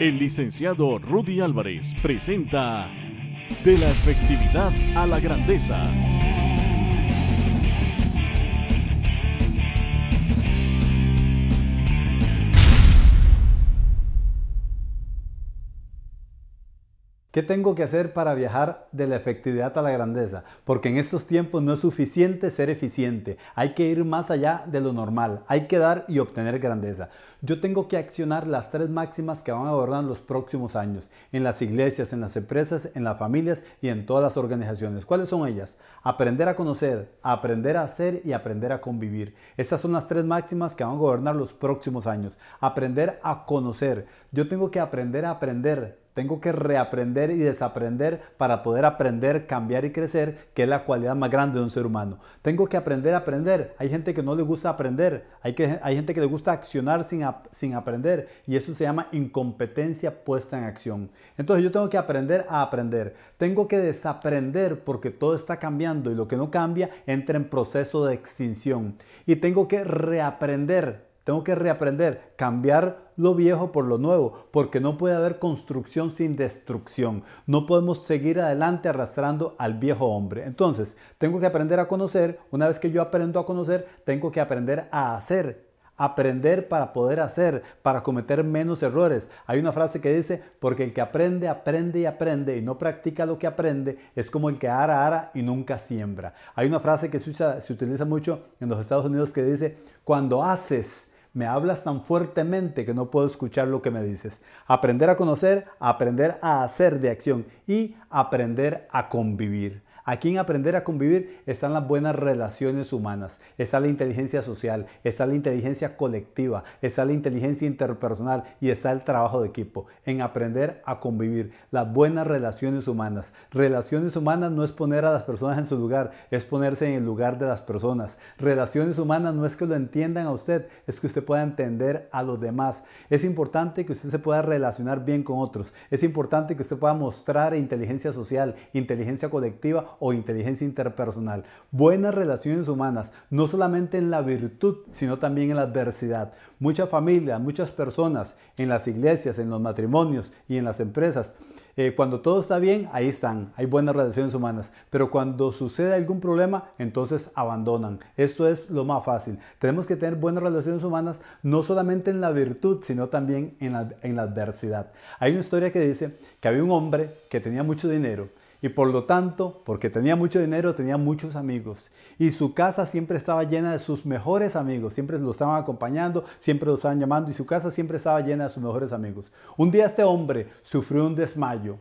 El licenciado Rudy Álvarez presenta De la efectividad a la grandeza. tengo que hacer para viajar de la efectividad a la grandeza? Porque en estos tiempos no es suficiente ser eficiente. Hay que ir más allá de lo normal. Hay que dar y obtener grandeza. Yo tengo que accionar las tres máximas que van a gobernar los próximos años. En las iglesias, en las empresas, en las familias y en todas las organizaciones. ¿Cuáles son ellas? Aprender a conocer, aprender a hacer y aprender a convivir. Estas son las tres máximas que van a gobernar los próximos años. Aprender a conocer. Yo tengo que aprender a aprender tengo que reaprender y desaprender para poder aprender, cambiar y crecer, que es la cualidad más grande de un ser humano. Tengo que aprender a aprender. Hay gente que no le gusta aprender. Hay, que, hay gente que le gusta accionar sin, sin aprender. Y eso se llama incompetencia puesta en acción. Entonces yo tengo que aprender a aprender. Tengo que desaprender porque todo está cambiando y lo que no cambia entra en proceso de extinción. Y tengo que reaprender tengo que reaprender, cambiar lo viejo por lo nuevo, porque no puede haber construcción sin destrucción. No podemos seguir adelante arrastrando al viejo hombre. Entonces, tengo que aprender a conocer. Una vez que yo aprendo a conocer, tengo que aprender a hacer. Aprender para poder hacer, para cometer menos errores. Hay una frase que dice, porque el que aprende, aprende y aprende y no practica lo que aprende, es como el que ara, ara y nunca siembra. Hay una frase que se, usa, se utiliza mucho en los Estados Unidos que dice, cuando haces, me hablas tan fuertemente que no puedo escuchar lo que me dices. Aprender a conocer, aprender a hacer de acción y aprender a convivir. Aquí en aprender a convivir están las buenas relaciones humanas, está la inteligencia social, está la inteligencia colectiva, está la inteligencia interpersonal y está el trabajo de equipo. En aprender a convivir, las buenas relaciones humanas. Relaciones humanas no es poner a las personas en su lugar, es ponerse en el lugar de las personas. Relaciones humanas no es que lo entiendan a usted, es que usted pueda entender a los demás. Es importante que usted se pueda relacionar bien con otros. Es importante que usted pueda mostrar inteligencia social, inteligencia colectiva o inteligencia interpersonal. Buenas relaciones humanas, no solamente en la virtud, sino también en la adversidad. Muchas familias, muchas personas, en las iglesias, en los matrimonios y en las empresas, eh, cuando todo está bien, ahí están, hay buenas relaciones humanas. Pero cuando sucede algún problema, entonces abandonan. Esto es lo más fácil. Tenemos que tener buenas relaciones humanas, no solamente en la virtud, sino también en la adversidad. Hay una historia que dice que había un hombre que tenía mucho dinero y por lo tanto, porque tenía mucho dinero, tenía muchos amigos. Y su casa siempre estaba llena de sus mejores amigos. Siempre lo estaban acompañando, siempre lo estaban llamando y su casa siempre estaba llena de sus mejores amigos. Un día este hombre sufrió un desmayo.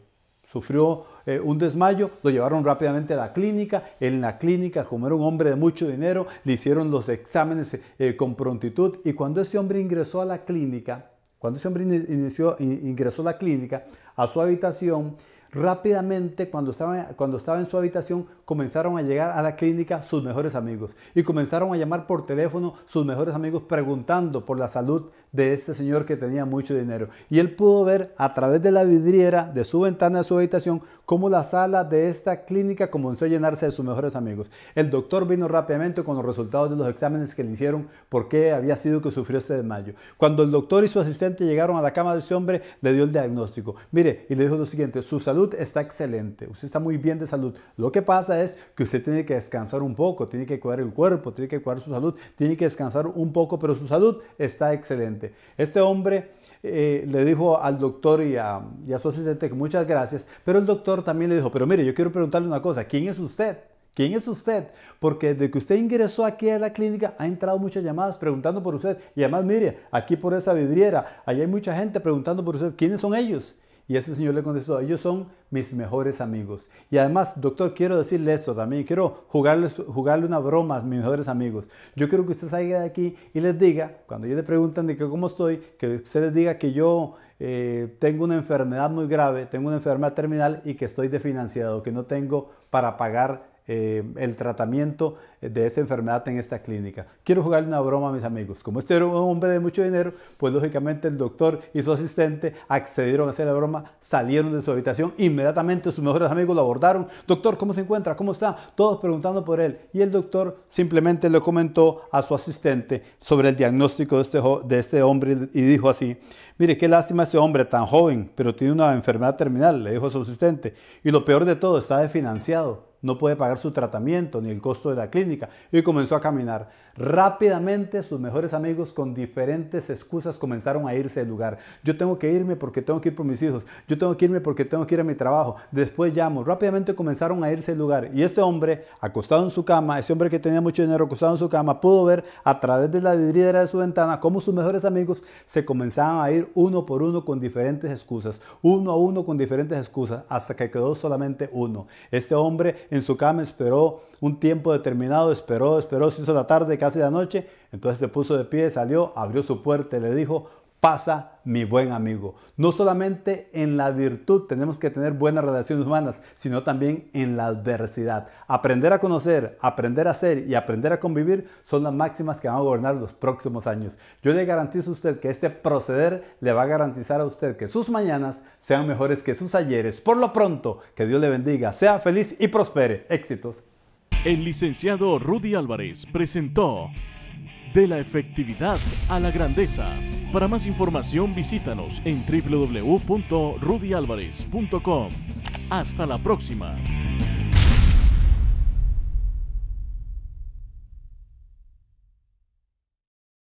Sufrió eh, un desmayo, lo llevaron rápidamente a la clínica. En la clínica, como era un hombre de mucho dinero, le hicieron los exámenes eh, con prontitud. Y cuando este hombre ingresó a la clínica, cuando ese hombre inició, ingresó a la clínica, a su habitación, Rápidamente, cuando estaba, cuando estaba en su habitación, comenzaron a llegar a la clínica sus mejores amigos y comenzaron a llamar por teléfono sus mejores amigos preguntando por la salud de este señor que tenía mucho dinero. Y él pudo ver a través de la vidriera de su ventana de su habitación cómo la sala de esta clínica comenzó a llenarse de sus mejores amigos. El doctor vino rápidamente con los resultados de los exámenes que le hicieron porque había sido que sufrió ese desmayo. Cuando el doctor y su asistente llegaron a la cama de ese hombre, le dio el diagnóstico. Mire, y le dijo lo siguiente, su salud está excelente, usted está muy bien de salud. Lo que pasa es que usted tiene que descansar un poco, tiene que cuidar el cuerpo, tiene que cuidar su salud, tiene que descansar un poco, pero su salud está excelente. Este hombre eh, le dijo al doctor y a, su asistente que muchas gracias, pero el doctor también le dijo, pero mire, yo quiero preguntarle una cosa, ¿quién es usted? ¿Quién es usted? Porque desde que usted ingresó aquí a la clínica ha entrado muchas llamadas preguntando por usted. Y además, mire, aquí por esa vidriera, ahí hay mucha gente preguntando por usted. ¿Quiénes son ellos? Y este señor le contestó, ellos son mis mejores amigos. Y además, doctor, quiero decirle eso también, quiero jugarles, jugarle una broma a mis mejores amigos. Yo quiero que usted salga de aquí y les diga, cuando yo le pregunten de qué cómo estoy, que usted les diga que yo eh, tengo una enfermedad muy grave, tengo una enfermedad terminal y que estoy desfinanciado, que no tengo para pagar eh, el tratamiento de esa enfermedad en esta clínica. Quiero jugarle una broma a mis amigos. Como este era un hombre de mucho dinero, pues lógicamente el doctor y su asistente accedieron a hacer la broma, salieron de su habitación, inmediatamente sus mejores amigos lo abordaron. Doctor, ¿cómo se encuentra? ¿Cómo está? Todos preguntando por él. Y el doctor simplemente le comentó a su asistente sobre el diagnóstico de este, de este hombre y dijo así, mire, qué lástima ese hombre tan joven, pero tiene una enfermedad terminal, le dijo a su asistente. Y lo peor de todo, está desfinanciado no puede pagar su tratamiento ni el costo de la clínica y comenzó a caminar. Rápidamente sus mejores amigos con diferentes excusas comenzaron a irse del lugar. Yo tengo que irme porque tengo que ir por mis hijos. Yo tengo que irme porque tengo que ir a mi trabajo. Después llamo. Rápidamente comenzaron a irse del lugar. Y este hombre, acostado en su cama, ese hombre que tenía mucho dinero acostado en su cama, pudo ver a través de la vidriera de su ventana cómo sus mejores amigos se comenzaban a ir uno por uno con diferentes excusas. Uno a uno con diferentes excusas hasta que quedó solamente uno. Este hombre en su cama, esperó un tiempo determinado, esperó, esperó, se hizo la tarde, casi la noche. Entonces se puso de pie, salió, abrió su puerta y le dijo, pasa, mi buen amigo. No solamente en la virtud tenemos que tener buenas relaciones humanas, sino también en la adversidad. Aprender a conocer, aprender a ser y aprender a convivir son las máximas que van a gobernar los próximos años. Yo le garantizo a usted que este proceder le va a garantizar a usted que sus mañanas sean mejores que sus ayeres. Por lo pronto, que Dios le bendiga, sea feliz y prospere. Éxitos. El licenciado Rudy Álvarez presentó De la efectividad a la grandeza para más información visítanos en www.rudyalvarez.com. Hasta la próxima.